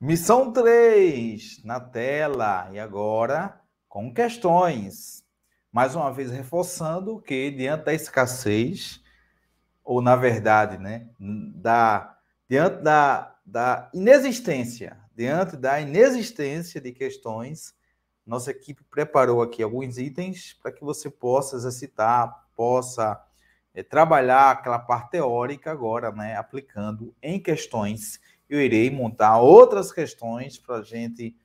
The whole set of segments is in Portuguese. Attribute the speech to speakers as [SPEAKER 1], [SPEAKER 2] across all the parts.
[SPEAKER 1] Missão 3 na tela e agora com questões. Mais uma vez reforçando que diante da escassez, ou na verdade, né, da, diante da, da inexistência, diante da inexistência de questões, nossa equipe preparou aqui alguns itens para que você possa exercitar, possa é, trabalhar aquela parte teórica agora, né, aplicando em questões eu irei montar outras questões para a gente,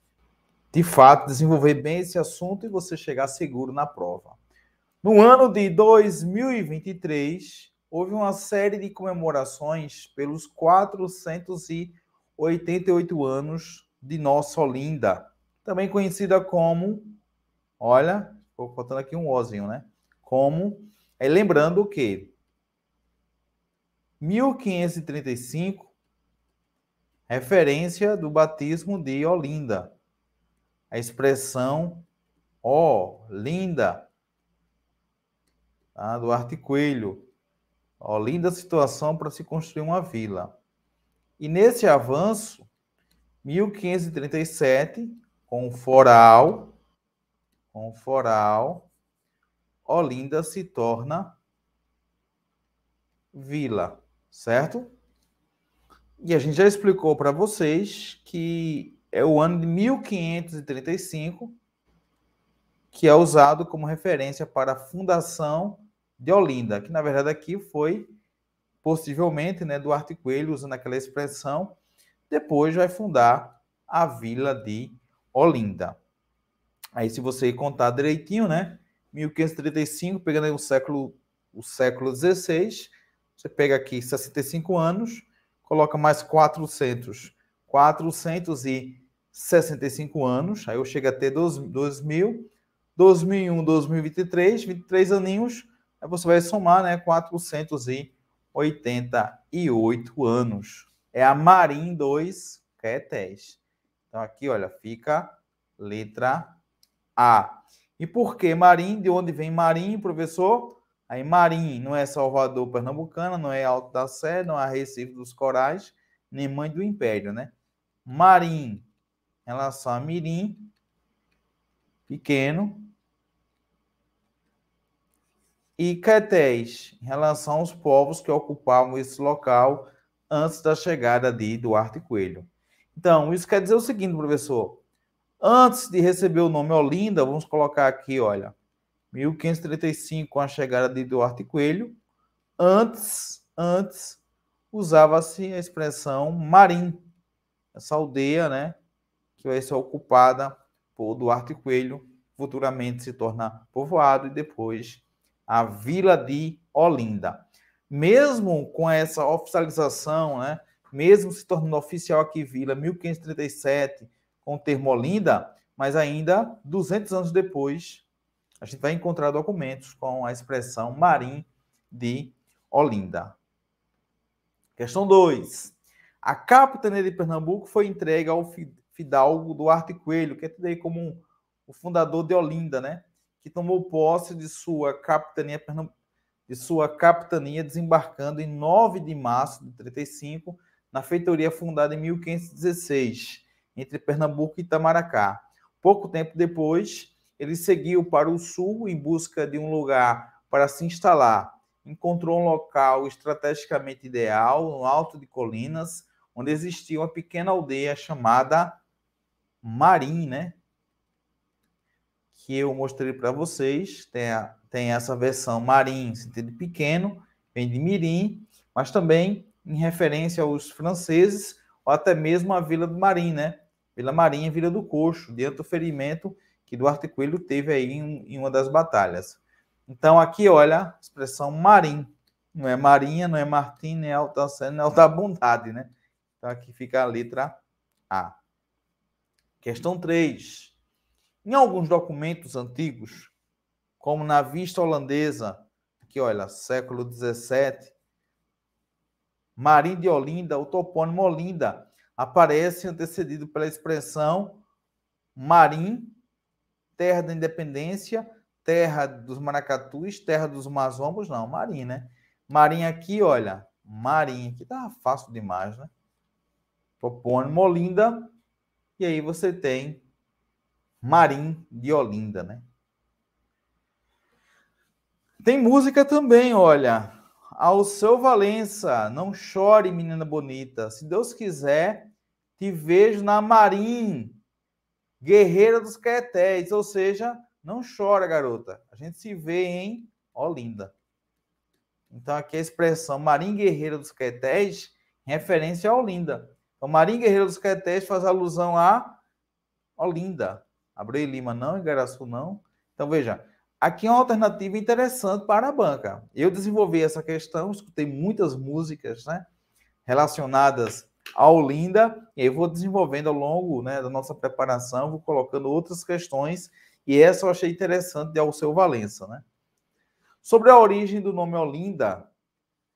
[SPEAKER 1] de fato, desenvolver bem esse assunto e você chegar seguro na prova. No ano de 2023, houve uma série de comemorações pelos 488 anos de nossa Olinda, também conhecida como, olha, vou botando aqui um ozinho, né? Como, é, lembrando que 1535 referência do batismo de Olinda. A expressão ó, oh, linda, tá? do Arte Coelho. oh, linda situação para se construir uma vila. E nesse avanço, 1537, com o foral, com o foral, Olinda se torna vila, certo? E a gente já explicou para vocês que é o ano de 1535 que é usado como referência para a fundação de Olinda, que na verdade aqui foi possivelmente, né, Duarte Coelho usando aquela expressão, depois vai fundar a vila de Olinda. Aí se você contar direitinho, né, 1535, pegando aí o século o século 16, você pega aqui 65 anos, coloca mais 400. 465 anos, aí eu chego a ter 2.000. 2001, 2023, 23 aninhos, aí você vai somar, né, 488 anos. É a Marim 2 que é teste. Então aqui, olha, fica letra A. E por que Marim? De onde vem Marim, professor? Aí Marim não é Salvador Pernambucana, não é Alto da Sé, não é Recife dos Corais, nem Mãe do Império, né? Marim, em relação a Mirim, pequeno. E Quetés, em relação aos povos que ocupavam esse local antes da chegada de Duarte Coelho. Então, isso quer dizer o seguinte, professor. Antes de receber o nome Olinda, vamos colocar aqui, olha, 1535, com a chegada de Duarte Coelho, antes, antes usava-se a expressão marim, essa aldeia, né, que vai ser ocupada por Duarte Coelho, futuramente se torna povoado e depois a Vila de Olinda. Mesmo com essa oficialização, né, mesmo se tornando oficial aqui Vila 1537 com o termo Olinda, mas ainda 200 anos depois a gente vai encontrar documentos com a expressão marim de Olinda. Questão 2. A capitania de Pernambuco foi entregue ao fidalgo Duarte Coelho, que é tido aí como um, o fundador de Olinda, né? Que tomou posse de sua capitania de sua capitania desembarcando em 9 de março de 35 na feitoria fundada em 1516 entre Pernambuco e Itamaracá. Pouco tempo depois, ele seguiu para o sul em busca de um lugar para se instalar. Encontrou um local estrategicamente ideal, no alto de colinas, onde existia uma pequena aldeia chamada Marim, né? Que eu mostrei para vocês. Tem, a, tem essa versão Marim, sentido pequeno, vem de Mirim, mas também em referência aos franceses, ou até mesmo a Vila do Marim, né? Vila Marinha, é Vila do Coxo, diante do ferimento que Duarte Coelho teve aí em, em uma das batalhas. Então, aqui, olha, expressão marim. Não é marinha, não é martim, nem é altaceno, nem é bondade né? Então, aqui fica a letra A. Questão 3. Em alguns documentos antigos, como na vista holandesa, aqui, olha, século XVII, Marim de Olinda, o topônimo Olinda, aparece antecedido pela expressão marim terra da independência, terra dos maracatus, terra dos mazombos, não, Marim, né? Marim aqui, olha, Marim aqui tá fácil demais, né? Topônimo Olinda, e aí você tem Marim de Olinda, né? Tem música também, olha. Ao seu Valença, não chore, menina bonita. Se Deus quiser, te vejo na Marim. Guerreira dos Caetés, ou seja, não chora, garota. A gente se vê em Olinda. Então, aqui a expressão Marinha Guerreira dos Caetés, referência a Olinda. Então, Marinha Guerreira dos Caetés faz alusão a Olinda. Abreu Lima não, Igaraçu não. Então, veja, aqui é uma alternativa interessante para a banca. Eu desenvolvi essa questão, escutei muitas músicas né, relacionadas a Olinda, e eu vou desenvolvendo ao longo né, da nossa preparação, vou colocando outras questões, e essa eu achei interessante de Alceu Valença. Né? Sobre a origem do nome Olinda,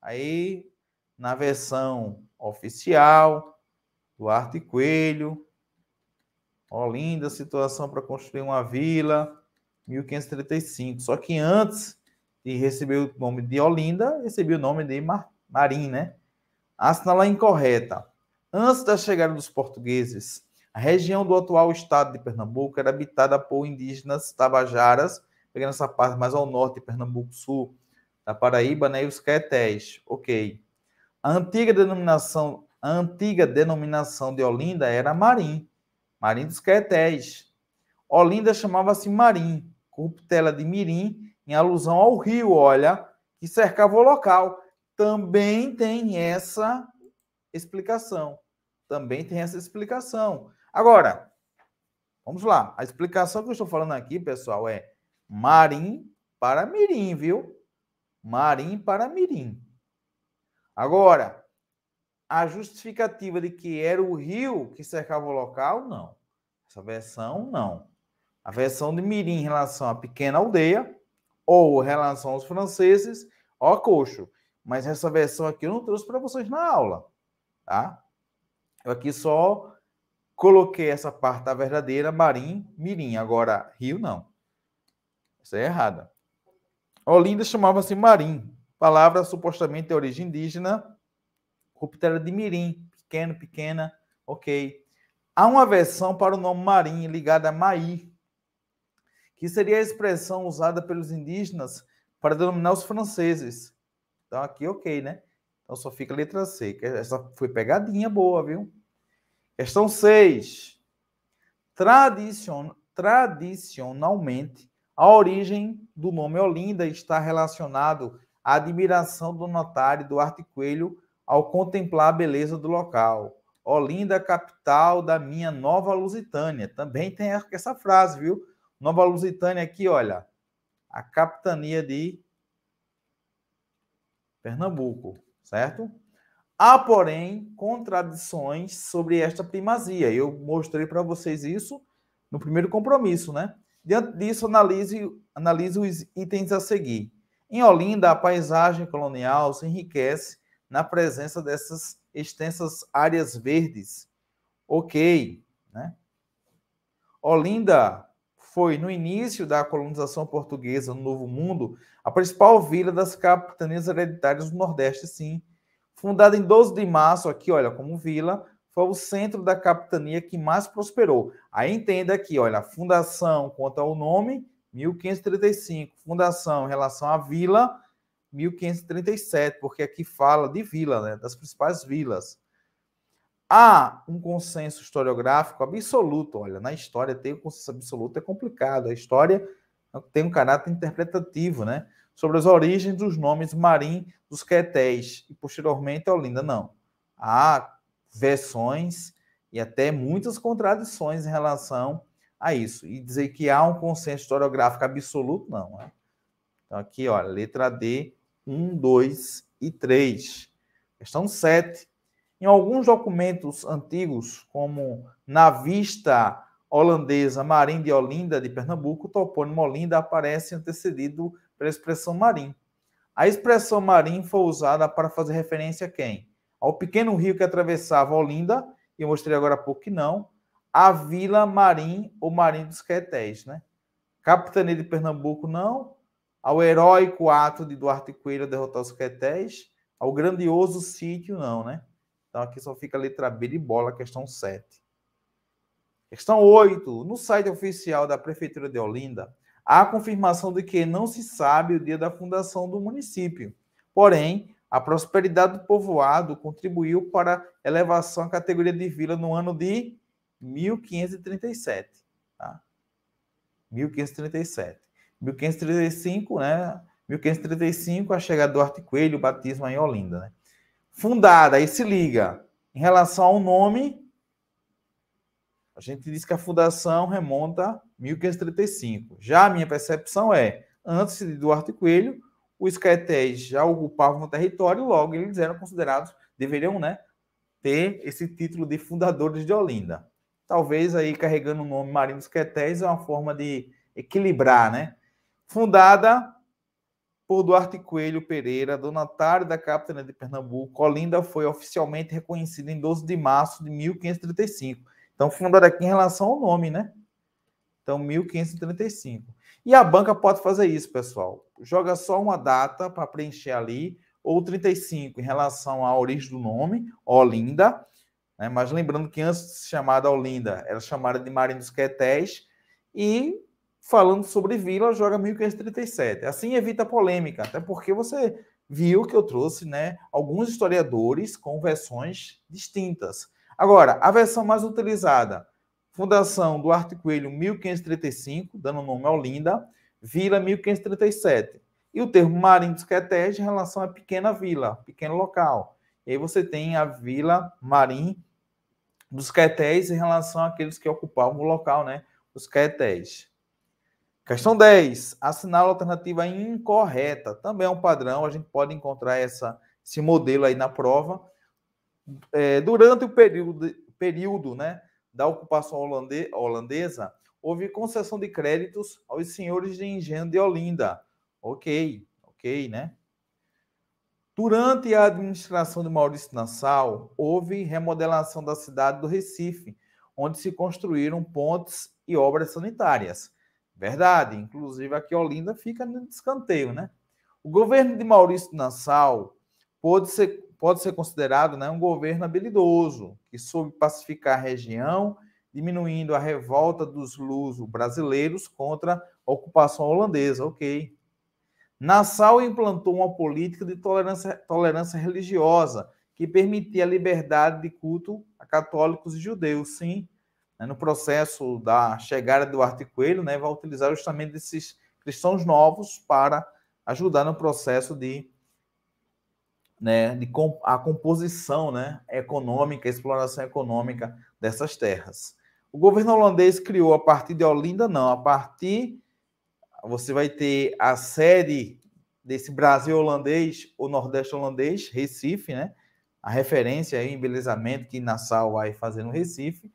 [SPEAKER 1] aí na versão oficial, do Arte Coelho, Olinda, situação para construir uma vila, 1535. Só que antes de receber o nome de Olinda, recebeu o nome de Mar Marim, né? Assinala tá incorreta. Antes da chegada dos portugueses, a região do atual estado de Pernambuco era habitada por indígenas tabajaras, pegando essa parte mais ao norte de Pernambuco Sul, da Paraíba, né, e os caetés. OK. A antiga denominação, a antiga denominação de Olinda era Marim, Marim dos Caetés. Olinda chamava-se Marim, corruptela de Mirim, em alusão ao rio, olha, que cercava o local. Também tem essa explicação. Também tem essa explicação. Agora, vamos lá. A explicação que eu estou falando aqui, pessoal, é marim para mirim, viu? Marim para mirim. Agora, a justificativa de que era o rio que cercava o local, não. Essa versão, não. A versão de Mirim em relação à pequena aldeia, ou em relação aos franceses, ó coxo. Mas essa versão aqui eu não trouxe para vocês na aula tá? Eu aqui só coloquei essa parte da verdadeira, Marim, Mirim. Agora, Rio não. Isso é errada. Olinda chamava-se Marim, palavra supostamente de origem indígena, ruptura de Mirim, pequeno, pequena, ok. Há uma versão para o nome Marim ligada a Maí, que seria a expressão usada pelos indígenas para denominar os franceses. Então, aqui, ok, né? Então só fica letra C. Essa foi pegadinha boa, viu? Questão 6. Tradicion... Tradicionalmente, a origem do nome Olinda está relacionado à admiração do notário Duarte Coelho ao contemplar a beleza do local. Olinda, capital da minha Nova Lusitânia. Também tem essa frase, viu? Nova Lusitânia aqui, olha. A capitania de Pernambuco certo? Há, porém, contradições sobre esta primazia. Eu mostrei para vocês isso no primeiro compromisso, né? Diante disso, analise, analise os itens a seguir. Em Olinda, a paisagem colonial se enriquece na presença dessas extensas áreas verdes. Ok, né? Olinda foi, no início da colonização portuguesa no Novo Mundo, a principal vila das capitanias hereditárias do Nordeste, sim. Fundada em 12 de março, aqui, olha, como vila, foi o centro da capitania que mais prosperou. Aí entenda aqui, olha, fundação quanto ao nome, 1535. Fundação em relação à vila, 1537, porque aqui fala de vila, né, das principais vilas. Há um consenso historiográfico absoluto. Olha, na história ter um consenso absoluto é complicado. A história tem um caráter interpretativo, né? Sobre as origens dos nomes Marim dos Quetés e posteriormente Olinda, não. Há versões e até muitas contradições em relação a isso. E dizer que há um consenso historiográfico absoluto, não. Né? Então, aqui, olha, letra D, 1, 2 e 3. Questão 7. Em alguns documentos antigos, como na vista holandesa Marim de Olinda, de Pernambuco, o topônimo Olinda aparece antecedido pela expressão marim. A expressão marim foi usada para fazer referência a quem? Ao pequeno rio que atravessava Olinda, e eu mostrei agora há pouco que não, a Vila Marim ou Marim dos Quetés, né? Capitania de Pernambuco, não. Ao heróico ato de Duarte Coelho derrotar os Quetés. Ao grandioso sítio, não, né? Então aqui só fica a letra B de bola, questão 7. Questão 8. No site oficial da Prefeitura de Olinda, há confirmação de que não se sabe o dia da fundação do município. Porém, a prosperidade do povoado contribuiu para a elevação à categoria de vila no ano de 1537. Tá? 1537. 1535, né? 1535, a chegada do Arte Coelho, o batismo em Olinda, né? fundada, aí se liga. Em relação ao nome, a gente diz que a fundação remonta a 1535. Já a minha percepção é, antes de Duarte Coelho, os caetés já ocupavam o território, logo eles eram considerados, deveriam, né, ter esse título de fundadores de Olinda. Talvez aí carregando o nome Marinos dos Caetés é uma forma de equilibrar, né? Fundada por Duarte Coelho Pereira, donatário da capitania de Pernambuco, Olinda foi oficialmente reconhecida em 12 de março de 1535. Então, fundada aqui em relação ao nome, né? Então, 1535. E a banca pode fazer isso, pessoal. Joga só uma data para preencher ali, ou 35 em relação à origem do nome, Olinda. Né? Mas lembrando que antes de ser chamada Olinda, era chamada de dos Quetés. E falando sobre Vila, joga 1537. Assim evita polêmica, até porque você viu que eu trouxe né, alguns historiadores com versões distintas. Agora, a versão mais utilizada, Fundação do Arte Coelho 1535, dando nome a Olinda, Vila 1537. E o termo Marim dos Quetés em relação à pequena vila, pequeno local. E aí você tem a Vila Marim dos Quetés em relação àqueles que ocupavam o local, né? Os Quetés. Questão 10. Assinala a alternativa incorreta. Também é um padrão, a gente pode encontrar essa, esse modelo aí na prova. É, durante o período, período né, da ocupação holandesa, houve concessão de créditos aos senhores de engenho de Olinda. Ok, ok, né? Durante a administração de Maurício Nassau, houve remodelação da cidade do Recife, onde se construíram pontes e obras sanitárias. Verdade, inclusive aqui Olinda fica no descanteio, né? O governo de Maurício Nassau pode ser, pode ser considerado né, um governo habilidoso, que soube pacificar a região, diminuindo a revolta dos luso-brasileiros contra a ocupação holandesa, ok. Nassau implantou uma política de tolerância, tolerância religiosa, que permitia a liberdade de culto a católicos e judeus, sim, né, no processo da chegada do arte Coelho, né, vai utilizar justamente esses cristãos novos para ajudar no processo de, né, de a composição né, econômica, exploração econômica dessas terras. O governo holandês criou a partir de Olinda, não, a partir você vai ter a sede desse Brasil holandês, o Nordeste holandês, Recife, né? A referência aí, embelezamento que Nassau vai fazer no Recife.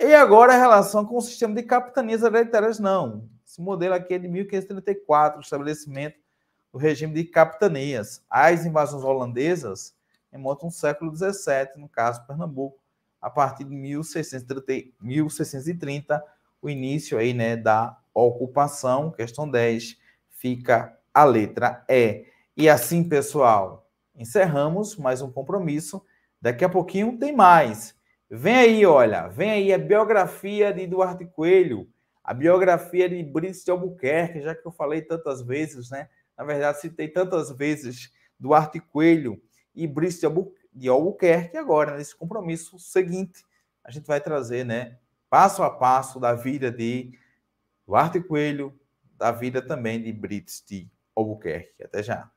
[SPEAKER 1] E agora a relação com o sistema de capitanias hereditárias, não. Esse modelo aqui é de 1534, o estabelecimento do regime de capitanias. As invasões holandesas remontam ao século XVII, no caso Pernambuco, a partir de 1630, 1630 o início aí, né, da ocupação. Questão 10 fica a letra E. E assim, pessoal, encerramos mais um compromisso. Daqui a pouquinho tem mais. Vem aí, olha, vem aí a biografia de Duarte Coelho, a biografia de Brice de Albuquerque, já que eu falei tantas vezes, né? Na verdade, citei tantas vezes Duarte Coelho e Brice de, Albuquerque agora, nesse compromisso seguinte. A gente vai trazer, né, passo a passo da vida de Duarte Coelho, da vida também de Brice de Albuquerque. Até já.